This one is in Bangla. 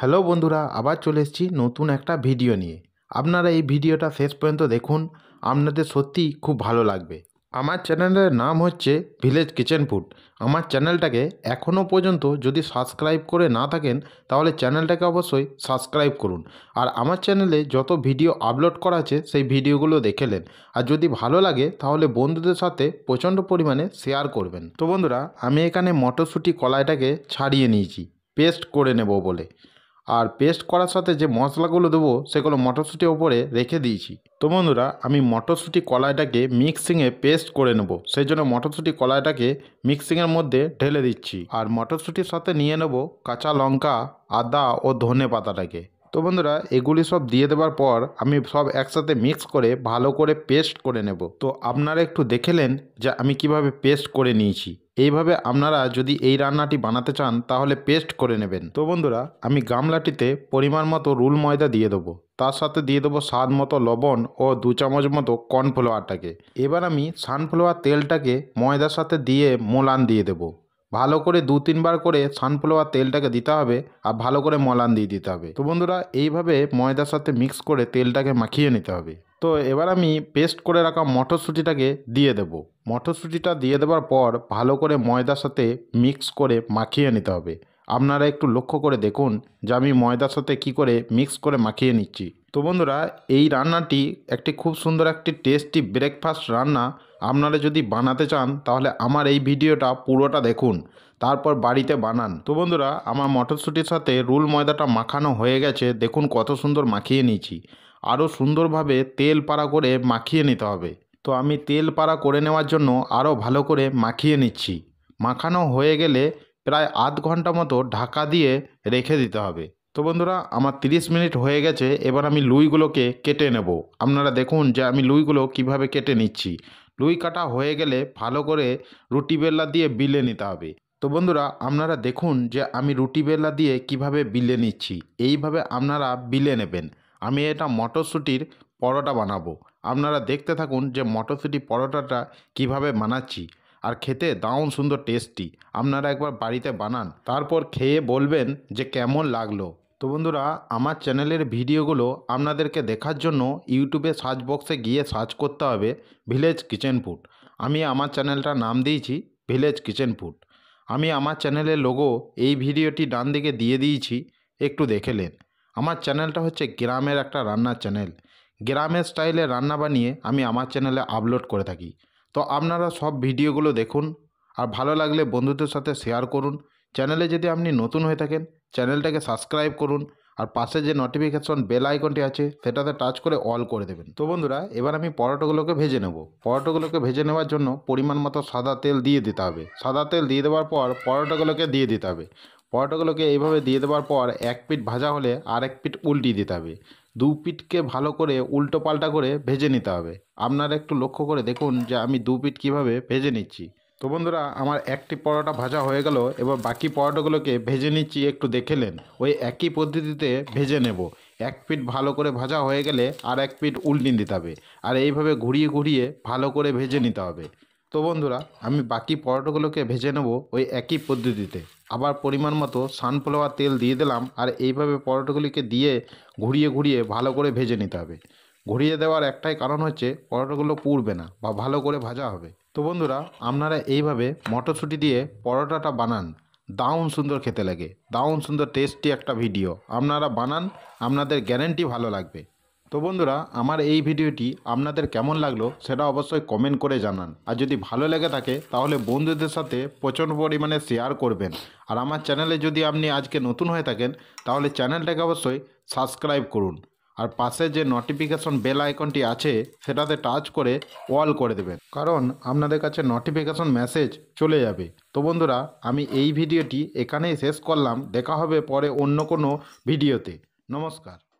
হ্যালো বন্ধুরা আবার চলে এসেছি নতুন একটা ভিডিও নিয়ে আপনারা এই ভিডিওটা শেষ পর্যন্ত দেখুন আপনাদের সত্যিই খুব ভালো লাগবে আমার চ্যানেলের নাম হচ্ছে ভিলেজ কিচেন ফুড আমার চ্যানেলটাকে এখনও পর্যন্ত যদি সাবস্ক্রাইব করে না থাকেন তাহলে চ্যানেলটাকে অবশ্যই সাবস্ক্রাইব করুন আর আমার চ্যানেলে যত ভিডিও আপলোড করা আছে সেই ভিডিওগুলো দেখে নেন আর যদি ভালো লাগে তাহলে বন্ধুদের সাথে প্রচণ্ড পরিমাণে শেয়ার করবেন তো বন্ধুরা আমি এখানে মটরশুঁটি কলাইটাকে ছাড়িয়ে নিয়েছি পেস্ট করে নেব বলে আর পেস্ট করার সাথে যে মশলাগুলো দেবো সেগুলো মটরশুঁটির ওপরে রেখে দিয়েছি তো বন্ধুরা আমি মটরশুঁটি কলাইটাকে মিক্সিংয়ে পেস্ট করে নেব সেই জন্য মটরশুঁটি কলাইটাকে মিক্সিংয়ের মধ্যে ঢেলে দিচ্ছি আর মটরশুঁটির সাথে নিয়ে নেব কাঁচা লঙ্কা আদা ও ধনে পাতাটাকে তো বন্ধুরা এগুলি সব দিয়ে দেওয়ার পর আমি সব একসাথে মিক্স করে ভালো করে পেস্ট করে নেব তো আপনারা একটু দেখেলেন যে আমি কিভাবে পেস্ট করে নিয়েছি এইভাবে আপনারা যদি এই রান্নাটি বানাতে চান তাহলে পেস্ট করে নেবেন তো বন্ধুরা আমি গামলাটিতে পরিমাণ মতো রুল ময়দা দিয়ে দেবো তার সাথে দিয়ে দেবো স্বাদ মতো লবণ ও দু চামচ মতো কর্নফ্লাওয়ারটাকে এবার আমি সানফ্লাওয়ার তেলটাকে ময়দার সাথে দিয়ে মোলান দিয়ে দেবো ভালো করে দু তিনবার করে সানফ্লাওয়ার তেলটাকে দিতে হবে আর ভালো করে মলান দিয়ে দিতে হবে তো বন্ধুরা এইভাবে ময়দার সাথে মিক্স করে তেলটাকে মাখিয়ে নিতে হবে তো এবার আমি পেস্ট করে রাখা মটরশুঁটিটাকে দিয়ে দেব মটরশুঁটিটা দিয়ে দেওয়ার পর ভালো করে ময়দার সাথে মিক্স করে মাখিয়ে নিতে হবে আপনারা একটু লক্ষ্য করে দেখুন যে আমি ময়দার সাথে কী করে মিক্স করে মাখিয়ে নিচ্ছি তো বন্ধুরা এই রান্নাটি একটি খুব সুন্দর একটি টেস্টি ব্রেকফাস্ট রান্না আপনারা যদি বানাতে চান তাহলে আমার এই ভিডিওটা পুরোটা দেখুন তারপর বাড়িতে বানান তো বন্ধুরা আমার মটরশুঁটির সাথে রুল ময়দাটা মাখানো হয়ে গেছে দেখুন কত সুন্দর মাখিয়ে নিয়েছি আরও সুন্দরভাবে তেল পাড়া করে মাখিয়ে নিতে হবে তো আমি তেল পাড়া করে নেওয়ার জন্য আরও ভালো করে মাখিয়ে নিচ্ছি মাখানো হয়ে গেলে প্রায় আধ ঘন্টা মতো ঢাকা দিয়ে রেখে দিতে হবে তো বন্ধুরা আমার 30 মিনিট হয়ে গেছে এবার আমি লুইগুলোকে কেটে নেব আপনারা দেখুন যে আমি লুইগুলো কিভাবে কেটে নিচ্ছি লুই কাটা হয়ে গেলে ভালো করে রুটি বেল্লা দিয়ে বিলে নিতে হবে তো বন্ধুরা আপনারা দেখুন যে আমি রুটি বেল্লা দিয়ে কিভাবে বিলে নিচ্ছি এইভাবে আপনারা বিলে নেবেন আমি এটা মটরশুঁটির পরোটা বানাবো আপনারা দেখতে থাকুন যে মটরশুঁটি পরোটাটা কিভাবে বানাচ্ছি আর খেতে দারুণ সুন্দর টেস্টি আপনারা একবার বাড়িতে বানান তারপর খেয়ে বলবেন যে কেমন লাগলো তো বন্ধুরা আমার চ্যানেলের ভিডিওগুলো আপনাদেরকে দেখার জন্য ইউটিউবে সার্চ বক্সে গিয়ে সার্চ করতে হবে ভিলেজ কিচেন ফুড আমি আমার চ্যানেলটা নাম দিয়েছি ভিলেজ কিচেন ফুড আমি আমার চ্যানেলের লোগো এই ভিডিওটি ডান দিকে দিয়ে দিয়েছি একটু দেখে নেন আমার চ্যানেলটা হচ্ছে গ্রামের একটা রান্নার চ্যানেল গ্রামের স্টাইলে রান্না বানিয়ে আমি আমার চ্যানেলে আপলোড করে থাকি তো আপনারা সব ভিডিওগুলো দেখুন আর ভালো লাগলে বন্ধুদের সাথে শেয়ার করুন চ্যানেলে যদি আপনি নতুন হয়ে থাকেন চ্যানেলটাকে সাবস্ক্রাইব করুন আর পাশে যে নোটিফিকেশন বেল আইকনটি আছে সেটাতে টাচ করে অল করে দেবেন তো বন্ধুরা এবার আমি পরোটাগুলোকে ভেজে নেব পরোটাগুলোকে ভেজে নেওয়ার জন্য পরিমাণ মতো সাদা তেল দিয়ে দিতে হবে সাদা তেল দিয়ে দেওয়ার পর পরোটাগুলোকে দিয়ে দিতে হবে পরোটাগুলোকে এইভাবে দিয়ে দেওয়ার পর এক পিঠ ভাজা হলে আর এক পিঠ উল্টিয়ে দিতে হবে দু পিঠকে ভালো করে উল্টো পাল্টা করে ভেজে নিতে হবে আপনারা একটু লক্ষ্য করে দেখুন যে আমি দু পিঠ কীভাবে ভেজে নিচ্ছি তো বন্ধুরা আমার একটি পরোটা ভাজা হয়ে গেল এবার বাকি পরোটাগুলোকে ভেজে নিচ্ছি একটু দেখে নেন ওই একই পদ্ধতিতে ভেজে নেব এক পিঠ ভালো করে ভাজা হয়ে গেলে আর এক পিঠ উল্টিয়ে দিতে হবে আর এইভাবে ঘুরিয়ে ঘুরিয়ে ভালো করে ভেজে নিতে হবে তো বন্ধুরা আমি বাকি পরোটাগুলোকে ভেজে নেব ওই একই পদ্ধতিতে আবার পরিমাণ মতো সানফ্লাওয়ার তেল দিয়ে দিলাম আর এইভাবে পরোটাগুলিকে দিয়ে ঘুরিয়ে ঘুরিয়ে ভালো করে ভেজে নিতে হবে ঘুরিয়ে দেওয়ার একটাই কারণ হচ্ছে পরোটাগুলো পুড়বে না বা ভালো করে ভাজা হবে তো বন্ধুরা আপনারা এইভাবে মটরশুঁটি দিয়ে পরোটাটা বানান দাউন সুন্দর খেতে লাগে দাউন সুন্দর টেস্টি একটা ভিডিও আপনারা বানান আপনাদের গ্যারেন্টি ভালো লাগবে তো বন্ধুরা আমার এই ভিডিওটি আপনাদের কেমন লাগলো সেটা অবশ্যই কমেন্ট করে জানান আর যদি ভালো লেগে থাকে তাহলে বন্ধুদের সাথে প্রচণ্ড পরিমাণে শেয়ার করবেন আর আমার চ্যানেলে যদি আপনি আজকে নতুন হয়ে থাকেন তাহলে চ্যানেলটাকে অবশ্যই সাবস্ক্রাইব করুন আর পাশে যে নোটিফিকেশন বেল আইকনটি আছে সেটাতে টাচ করে অল করে দেবেন কারণ আপনাদের কাছে নোটিফিকেশন মেসেজ চলে যাবে তো বন্ধুরা আমি এই ভিডিওটি এখানেই শেষ করলাম দেখা হবে পরে অন্য কোনো ভিডিওতে নমস্কার